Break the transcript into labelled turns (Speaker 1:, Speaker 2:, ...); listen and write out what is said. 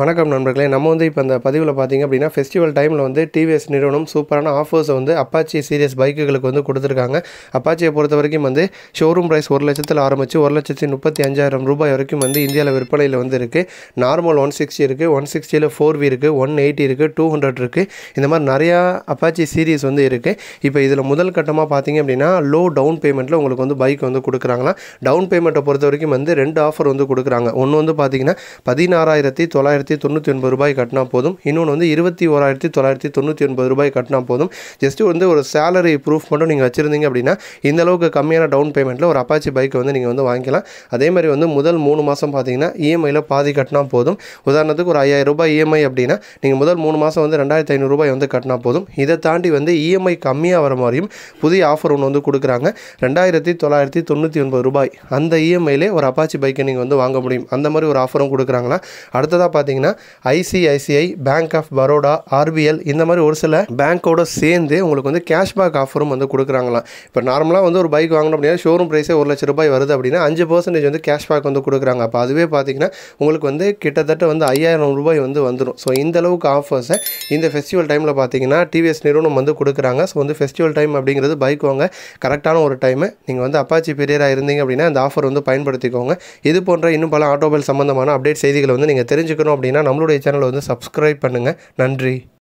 Speaker 1: வணக்கம் நண்பர்களே நம்ம வந்து இப்போ இந்த பதிவில் பார்த்திங்க அப்படின்னா ஃபெஸ்டிவல் டைமில் வந்து டிவிஎஸ் நிறுவனம் சூப்பரான ஆஃபர்ஸை வந்து அப்பாச்சி சீரியஸ் பைக்குகளுக்கு வந்து கொடுத்துருக்காங்க அப்பாச்சியை பொறுத்த வரைக்கும் வந்து ஷோரூம் ப்ரைஸ் ஒரு லட்சத்தில் ஆரம்பித்து ஒரு லட்சத்தி முப்பத்தி அஞ்சாயிரம் ரூபாய் வரைக்கும் வந்து இந்தியாவில் விற்பனையில் வந்து இருக்குது நார்மல் ஒன் சிக்ஸ்டி இருக்குது ஒன் சிக்ஸ்டியில் ஃபோர் வி இருக்குது ஒன் எயிட்டி இருக்குது டூ ஹண்ட்ரட் இருக்குது இந்த மாதிரி நிறையா அப்பாச்சி சீரியஸ் வந்து இருக்குது இப்போ இதில் முதல் கட்டமாக பார்த்திங்க அப்படின்னா லோ டவுன் பேமெண்ட்டில் உங்களுக்கு வந்து பைக் வந்து கொடுக்குறாங்கன்னா டவுன் பேமெண்ட்டை பொறுத்த வரைக்கும் வந்து ரெண்டு ஆஃபர் வந்து கொடுக்குறாங்க ஒன்று வந்து பார்த்திங்கன்னா பதினாறாயிரத்தி தொள்ளாயிரத்தி தொள்ளாயிரத்தி தொண்ணூற்றி ஒன்பது ரூபாய் கட்டினா போதும் இன்னொன்று வந்து இருபத்தி ஓராயிரத்தி தொள்ளாயிரத்தி தொண்ணூற்றி ஒன்பது ரூபாய் கட்டினா போதும் ஜஸ்ட்டு வந்து ஒரு சேலரி ப்ரூஃப் மட்டும் நீங்கள் வச்சுருந்தீங்க அப்படின்னா இந்த அளவுக்கு கம்மியான டவுன் பேமெண்ட்டில் ஒரு அப்பாச்சி பைக் வந்து நீங்கள் வந்து வாங்கிக்கலாம் அதே மாதிரி வந்து முதல் மூணு மாதம் பார்த்தீங்கன்னா இஎம்ஐயில் e பாதி கட்டினா போதும் உதாரணத்துக்கு ஒரு ஐயாயிரம் ரூபாய் இஎம்ஐ e அப்படின்னா நீங்கள் முதல் மூணு மாதம் வந்து ரெண்டாயிரத்தி ஐநூறுரூபாய் வந்து கட்டினா போதும் இதை தாண்டி வந்து இஎம்ஐ e கம்மியாக வர மாதிரியும் புதிய ஆஃபர் ஒன்று வந்து கொடுக்குறாங்க ரெண்டாயிரத்தி தொள்ளாயிரத்தி தொண்ணூற்றி ஒன்பது ரூபாய் அந்த இஎம்ஐலேயே ஒரு அப்பாச்சி பைக்கை நீங்கள் வந்து வாங்க முடியும் அந்த மாதிரி ஒரு ஆஃபரும் கொடுக்குறாங்களா அடுத்ததாக பார்த்தீங்கன்னா பார்த்தீங்கன்னா ICICI bank of Baroda RBL இந்த மாதிரி ஒரு சில பேங்க்கோட சேர்ந்து உங்களுக்கு வந்து கேஷ்பேக் ஆஃபரும் வந்து கொடுக்குறாங்களாம் இப்போ நார்மலாக வந்து ஒரு பைக் வாங்கணும் அப்படின்னா ஷோரூம் ப்ரைஸே ஒரு லட்ச ரூபாய் வருது அப்படின்னா அஞ்சு பர்சன்டேஜ் வந்து கேஷ்பேக் வந்து கொடுக்குறாங்க அப்போ அதுவே பார்த்தீங்கன்னா உங்களுக்கு வந்து கிட்டத்தட்ட வந்து ஐயாயிரம் ரூபாய் வந்து வந்துடும் ஸோ இந்த அளவுக்கு ஆஃபர்ஸை இந்த ஃபெஸ்டிவல் டைமில் பார்த்தீங்கன்னா டிவிஎஸ் நிறுவனம் வந்து கொடுக்குறாங்க ஸோ வந்து ஃபெஸ்டிவல் டைம் அப்படிங்கிறது பைக் வாங்க கரெக்டான ஒரு டைமு நீங்கள் வந்து அப்பாச்சி பெரியராக இருந்தீங்க அப்படின்னா அந்த ஆஃபர் வந்து பயன்படுத்திக்கோங்க இது போன்ற இன்னும் பல ஆட்டோபைல் சம்மந்தமான அப்டேட் செய்திகளை வந்து நீங்கள் தெரிஞ்சுக்கணும் அப்படின்னா நம்மளுடைய சேனலை வந்து சப்ஸ்கிரைப் பண்ணுங்கள் நன்றி